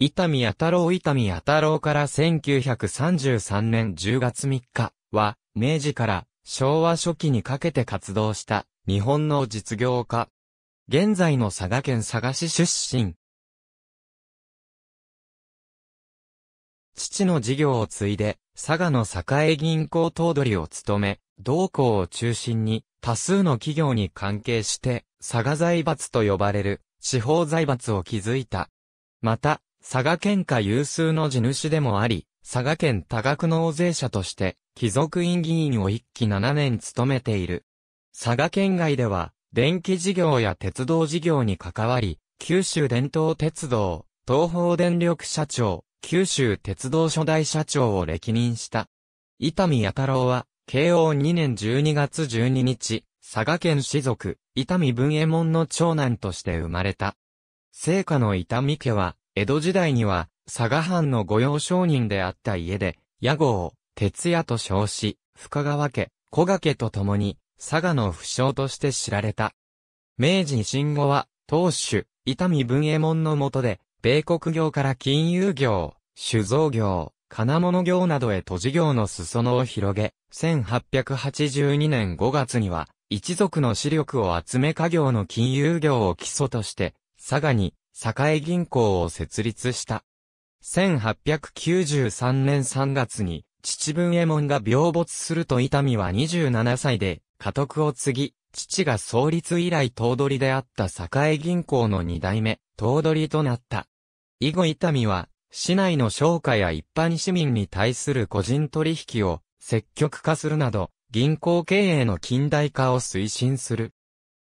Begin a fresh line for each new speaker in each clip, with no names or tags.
伊丹弥太郎伊丹弥太郎から1933年10月3日は、明治から昭和初期にかけて活動した日本の実業家。現在の佐賀県佐賀市出身。父の事業を継いで、佐賀の栄銀行頭取を務め、同行を中心に多数の企業に関係して、佐賀財閥と呼ばれる地方財閥を築いた。また、佐賀県下有数の地主でもあり、佐賀県多額納税者として、貴族院議員を一期7年務めている。佐賀県外では、電気事業や鉄道事業に関わり、九州伝統鉄道、東方電力社長、九州鉄道初代社長を歴任した。伊丹弥太郎は、慶応2年12月12日、佐賀県士族、伊丹文右衛門の長男として生まれた。聖家の伊丹家は、江戸時代には、佐賀藩の御用商人であった家で、屋号徹哲也と称し、深川家、小掛と共に、佐賀の不詳として知られた。明治新後は、当主、伊丹文右衛門の下で、米国業から金融業、酒造業、金物業などへ都事業の裾野を広げ、1882年5月には、一族の資力を集め家業の金融業を基礎として、佐賀に栄銀行を設立した。1893年3月に、父文右衛門が病没すると伊丹は27歳で、家督を継ぎ、父が創立以来頭取であった栄銀行の二代目、頭取となった。以後伊丹は、市内の商家や一般市民に対する個人取引を積極化するなど、銀行経営の近代化を推進する。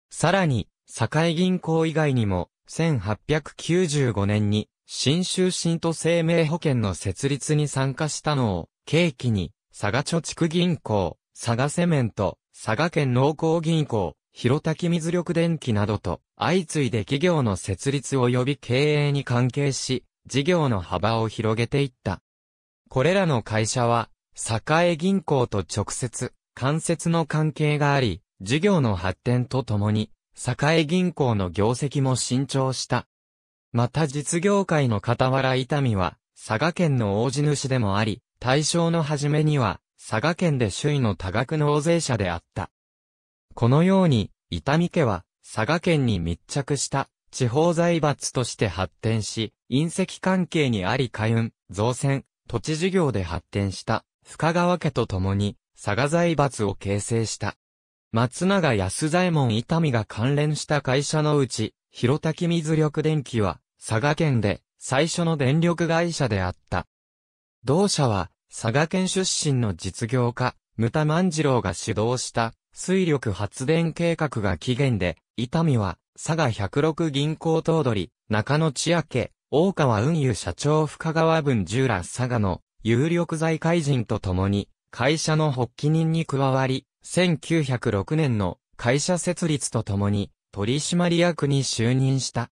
さらに、栄銀行以外にも、1895年に、新州新都生命保険の設立に参加したのを、契機に、佐賀貯蓄銀行、佐賀セメント、佐賀県農工銀行、広滝水力電機などと、相次いで企業の設立及び経営に関係し、事業の幅を広げていった。これらの会社は、栄銀行と直接、間接の関係があり、事業の発展とともに、栄銀行の業績も伸長した。また実業界の傍ら伊丹は、佐賀県の大地主でもあり、大正の初めには、佐賀県で首位の多額納税者であった。このように、伊丹家は、佐賀県に密着した、地方財閥として発展し、隕石関係にあり海運、造船、土地事業で発展した、深川家と共に、佐賀財閥を形成した。松永安左衛門伊丹が関連した会社のうち、広滝水力電機は、佐賀県で、最初の電力会社であった。同社は、佐賀県出身の実業家、牟田万次郎が主導した、水力発電計画が起源で、伊丹は、佐賀106銀行頭取、中野千明、大川運輸社長深川文十ら佐賀の有力財界人と共に、会社の発起人に加わり、1906年の会社設立とともに取締役に就任した。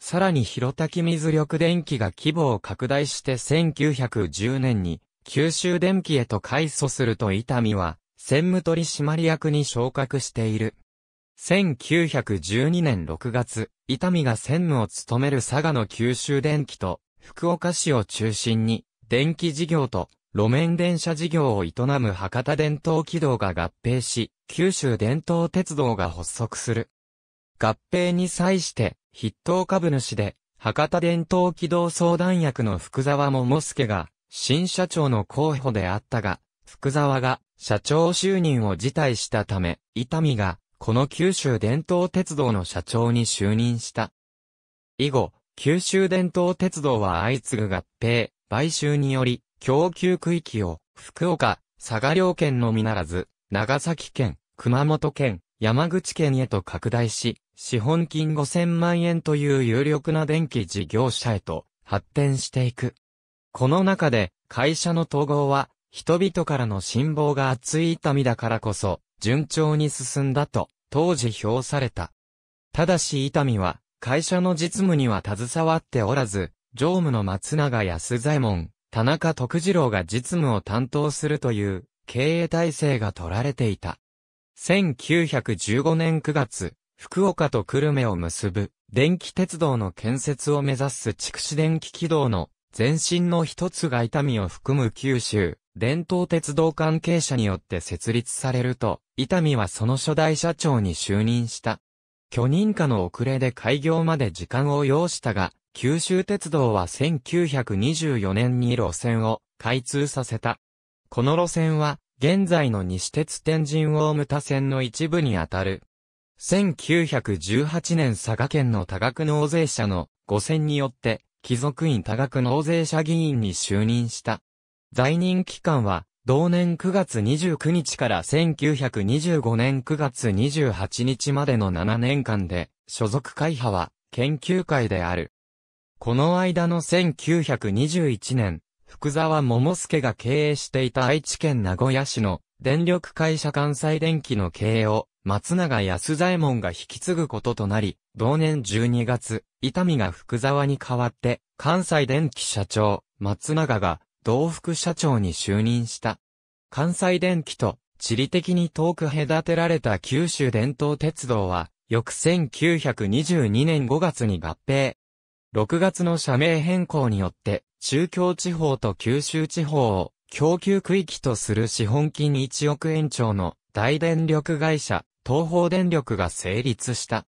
さらに広滝水力電機が規模を拡大して1910年に九州電機へと改祖すると伊丹は専務取締役に昇格している。1912年6月、伊丹が専務を務める佐賀の九州電機と福岡市を中心に電気事業と路面電車事業を営む博多伝統軌道が合併し、九州伝統鉄道が発足する。合併に際して、筆頭株主で、博多伝統軌道相談役の福沢桃介が、新社長の候補であったが、福沢が社長就任を辞退したため、伊丹が、この九州伝統鉄道の社長に就任した。以後、九州伝統鉄道は相次ぐ合併、買収により、供給区域を、福岡、佐賀両県のみならず、長崎県、熊本県、山口県へと拡大し、資本金5000万円という有力な電気事業者へと発展していく。この中で会社の統合は人々からの辛抱が厚い痛みだからこそ順調に進んだと当時評された。ただし痛みは会社の実務には携わっておらず、常務の松永安左衛門、田中徳次郎が実務を担当するという経営体制が取られていた。1915年9月、福岡と久留米を結ぶ電気鉄道の建設を目指す筑紫電気軌道の前身の一つが伊丹を含む九州、伝統鉄道関係者によって設立されると、伊丹はその初代社長に就任した。許認可の遅れで開業まで時間を要したが、九州鉄道は1924年に路線を開通させた。この路線は、現在の西鉄天神大牟田線の一部にあたる。1918年佐賀県の多額納税者の5選によって、貴族院多額納税者議員に就任した。在任期間は、同年9月29日から1925年9月28日までの7年間で、所属会派は、研究会である。この間の1921年、福沢桃介が経営していた愛知県名古屋市の電力会社関西電機の経営を松永安左衛門が引き継ぐこととなり、同年12月、伊丹が福沢に代わって関西電機社長、松永が同副社長に就任した。関西電機と地理的に遠く隔てられた九州伝統鉄道は、翌1922年5月に合併、6月の社名変更によって、中京地方と九州地方を供給区域とする資本金1億円超の大電力会社、東方電力が成立した。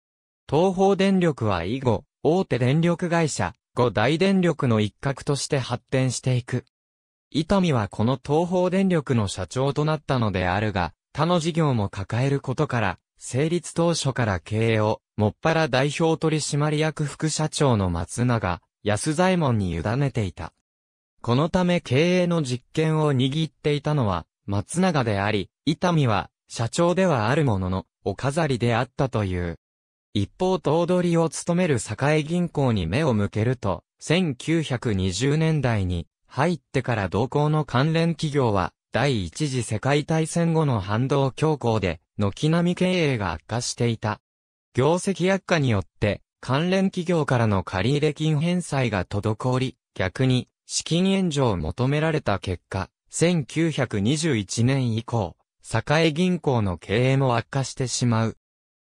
東方電力は以後、大手電力会社、五大電力の一角として発展していく。伊丹はこの東方電力の社長となったのであるが、他の事業も抱えることから、成立当初から経営を、もっぱら代表取締役副社長の松永、安左衛門に委ねていた。このため経営の実権を握っていたのは、松永であり、伊丹は、社長ではあるものの、お飾りであったという。一方、頭取を務める栄銀行に目を向けると、1920年代に入ってから同行の関連企業は、第一次世界大戦後の反動強行で、軒並み経営が悪化していた。業績悪化によって、関連企業からの借入金返済が滞り、逆に、資金援助を求められた結果、1921年以降、栄銀行の経営も悪化してしまう。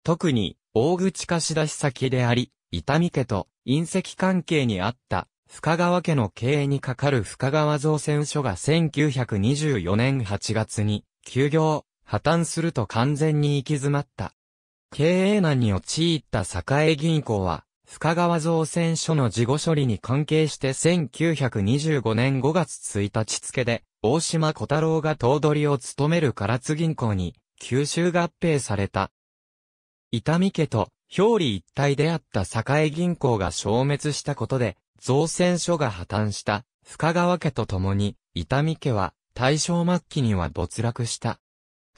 特に、大口貸し出し先であり、伊丹家と隕石関係にあった深川家の経営にかかる深川造船所が1924年8月に休業、破綻すると完全に行き詰まった。経営難に陥った栄銀行は、深川造船所の事後処理に関係して1925年5月1日付で、大島小太郎が頭取を務める唐津銀行に、吸収合併された。伊丹家と表裏一体であった栄銀行が消滅したことで、造船所が破綻した深川家と共に、伊丹家は大正末期には没落した。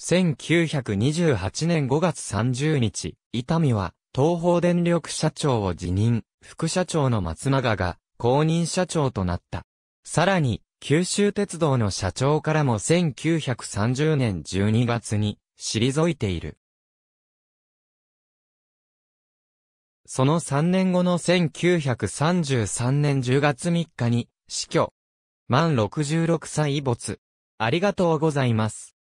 1928年5月30日、伊丹は東方電力社長を辞任、副社長の松永が公認社長となった。さらに、九州鉄道の社長からも1930年12月に退いている。その3年後の1933年10月3日に死去。満66歳没。ありがとうございます。